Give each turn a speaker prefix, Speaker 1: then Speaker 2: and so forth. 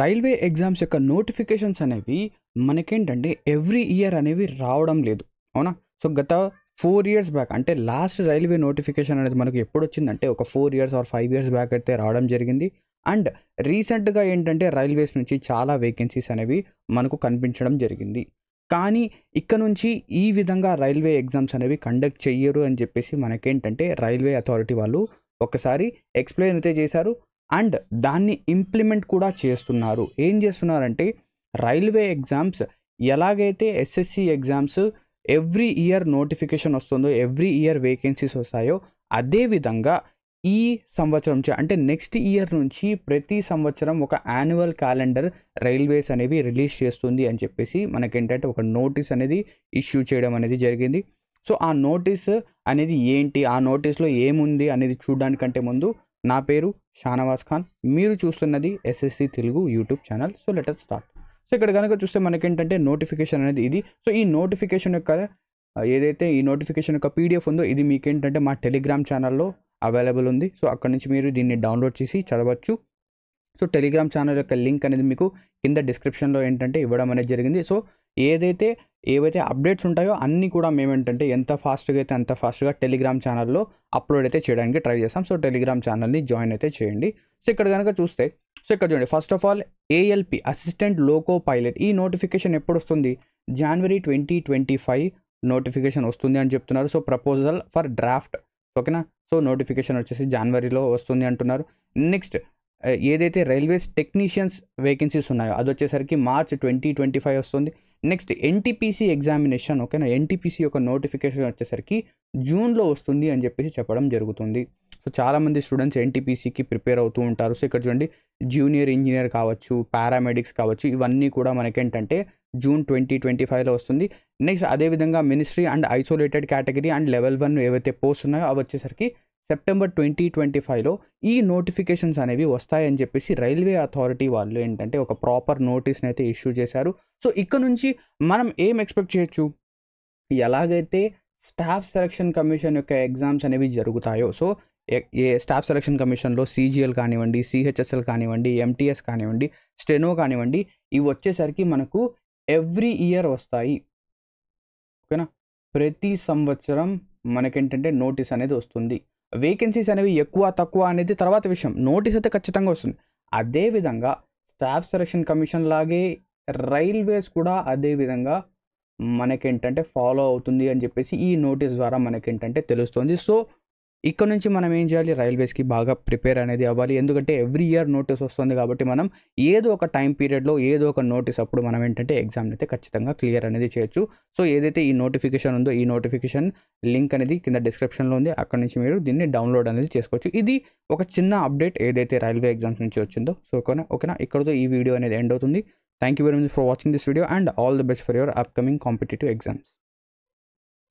Speaker 1: railway exams యొక్క notifications అనేవి మనకేంటంటే ఎవ్రీ ఇయర్ అనేవి రావడం లేదు అవునా సో గత ఫోర్ ఇయర్స్ బ్యాక్ అంటే లాస్ట్ రైల్వే నోటిఫికేషన్ అనేది మనకు ఎప్పుడు వచ్చిందంటే ఒక four years or five years back అయితే రావడం జరిగింది అండ్ రీసెంట్గా ఏంటంటే రైల్వేస్ నుంచి చాలా వేకెన్సీస్ అనేవి మనకు కనిపించడం జరిగింది కానీ ఇక్కడ నుంచి ఈ విధంగా రైల్వే ఎగ్జామ్స్ అనేవి కండక్ట్ చెయ్యరు అని చెప్పేసి మనకేంటంటే రైల్వే అథారిటీ వాళ్ళు ఒకసారి ఎక్స్ప్లెయిన్ అయితే చేశారు అండ్ దాన్ని ఇంప్లిమెంట్ కూడా చేస్తున్నారు ఏం చేస్తున్నారంటే రైల్వే ఎగ్జామ్స్ ఎలాగైతే SSC exams every year notification వస్తుందో ఎవ్రీ ఇయర్ వేకెన్సీస్ వస్తాయో అదేవిధంగా ఈ సంవత్సరం నుంచి అంటే నెక్స్ట్ ఇయర్ నుంచి ప్రతి సంవత్సరం ఒక యాన్యువల్ క్యాలెండర్ రైల్వేస్ అనేవి రిలీజ్ చేస్తుంది అని చెప్పేసి మనకేంటంటే ఒక నోటీస్ అనేది ఇష్యూ చేయడం అనేది జరిగింది సో ఆ నోటీస్ అనేది ఏంటి ఆ నోటీస్లో ఏముంది అనేది చూడడానికంటే ముందు నా పేరు షానవాజ్ ఖాన్ మీరు చూస్తున్నది SSC Telugu YouTube channel so let's start so ఇక్కడ కనుక చూస్తే మనకేంటంటే నోటిఫికేషన్ అనేది ఇది సో ఈ నోటిఫికేషన్ యొక్క ఏదైతే ఈ నోటిఫికేషన్ యొక్క పీడిఎఫ్ ఉందో ఇది మీకేంటంటే మా టెలిగ్రామ్ ఛానల్లో అవైలబుల్ ఉంది సో అక్కడ నుంచి మీరు దీన్ని డౌన్లోడ్ చేసి చదవచ్చు సో టెలిగ్రామ్ ఛానల్ యొక్క లింక్ అనేది మీకు కింద డిస్క్రిప్షన్లో ఏంటంటే ఇవ్వడం అనేది జరిగింది సో ఏదైతే ఏవైతే అప్డేట్స్ ఉంటాయో అన్నీ కూడా మేము ఏంటంటే ఎంత ఫాస్ట్గా అయితే అంత ఫాస్ట్గా టెలిగ్రామ్ ఛానల్లో అప్లోడ్ అయితే చేయడానికి ట్రై చేస్తాం సో టెలిగ్రామ్ ఛానల్ని జాయిన్ అయితే చేయండి సో ఇక్కడ కనుక చూస్తే సో ఇక్కడ చూడండి first of all ALP assistant loco pilot ఈ నోటిఫికేషన్ ఎప్పుడు వస్తుంది జనవరి ట్వంటీ ట్వంటీ ఫైవ్ నోటిఫికేషన్ వస్తుంది అని చెప్తున్నారు సో ప్రపోజల్ ఫర్ డ్రాఫ్ట్ ఓకేనా సో నోటిఫికేషన్ వచ్చేసి జనవరిలో వస్తుంది అంటున్నారు నెక్స్ట్ ఏదైతే రైల్వేస్ టెక్నీషియన్స్ వేకెన్సీస్ ఉన్నాయో అది వచ్చేసరికి మార్చ్ ట్వంటీ ట్వంటీ ఫైవ్ వస్తుంది నెక్స్ట్ ఎన్టీపీసీ ఎగ్జామినేషన్ ఓకేనా ఎన్టీపీసీ యొక్క నోటిఫికేషన్ వచ్చేసరికి జూన్లో వస్తుంది అని చెప్పేసి చెప్పడం జరుగుతుంది సో చాలామంది స్టూడెంట్స్ ఎన్టీపీసీకి ప్రిపేర్ అవుతూ ఉంటారు సో ఇక్కడ చూడండి జూనియర్ ఇంజనీర్ కావచ్చు పారామెడిక్స్ కావచ్చు ఇవన్నీ కూడా మనకేంటంటే జూన్ ట్వంటీ ట్వంటీ ఫైవ్లో వస్తుంది నెక్స్ట్ అదేవిధంగా ministry and isolated category and level one ఏవైతే పోస్ట్ ఉన్నాయో అవి వచ్చేసరికి సెప్టెంబర్ ట్వంటీ ట్వంటీ ఫైవ్లో ఈ నోటిఫికేషన్స్ అనేవి వస్తాయని చెప్పేసి రైల్వే అథారిటీ వాళ్ళు ఏంటంటే ఒక ప్రాపర్ నోటీస్ని అయితే ఇష్యూ చేశారు సో ఇక్కడ నుంచి మనం ఏం ఎక్స్పెక్ట్ చేయొచ్చు ఎలాగైతే స్టాఫ్ సెలక్షన్ కమిషన్ యొక్క ఎగ్జామ్స్ అనేవి జరుగుతాయో సో ఏ స్టాఫ్ సెలక్షన్ కమిషన్లో సీజీఎల్ కానివ్వండి సిహెచ్ఎస్ఎల్ కానివ్వండి ఎంటీఎస్ కానివ్వండి స్టెనో కానివ్వండి ఇవి వచ్చేసరికి మనకు ఎవ్రీ ఇయర్ వస్తాయి ఓకేనా ప్రతి సంవత్సరం మనకేంటంటే నోటీస్ అనేది వస్తుంది వేకెన్సీస్ అనేవి ఎక్కువ తక్కువ అనేది తర్వాత విషయం నోటీస్ అయితే ఖచ్చితంగా వస్తుంది అదేవిధంగా స్టాఫ్ సెలక్షన్ కమిషన్ లాగే రైల్వేస్ కూడా అదేవిధంగా మనకేంటంటే ఫాలో అవుతుంది అని చెప్పేసి ఈ నోటీస్ ద్వారా మనకేంటంటే తెలుస్తుంది సో ఇక్కడ నుంచి మనం ఏం చేయాలి రైల్వేస్కి బాగా ప్రిపేర్ అనేది అవ్వాలి ఎందుకంటే ఎవ్రీ ఇయర్ నోటీస్ వస్తుంది కాబట్టి మనం ఏదో ఒక టైం పీరియడ్లో ఏదో ఒక నోటీస్ అప్పుడు మనం ఏంటంటే ఎగ్జామ్ అయితే ఖచ్చితంగా క్లియర్ అనేది చేయొచ్చు సో ఏదైతే ఈ నోటిఫికేషన్ ఉందో ఈ నోటిఫికేషన్ లింక్ అనేది కింద డిస్క్రిప్షన్లో ఉంది అక్కడ నుంచి మీరు దీన్ని డౌన్లోడ్ అనేది చేసుకోవచ్చు ఇది ఒక చిన్న అప్డేట్ ఏదైతే రైల్వే ఎగ్జామ్స్ నుంచి వచ్చిందో సో ఓకేనా ఓకేనా ఇక్కడతో ఈ వీడియో అనేది ఎండ్ అవుతుంది thank you very much for watching this video and all the best for your upcoming competitive exams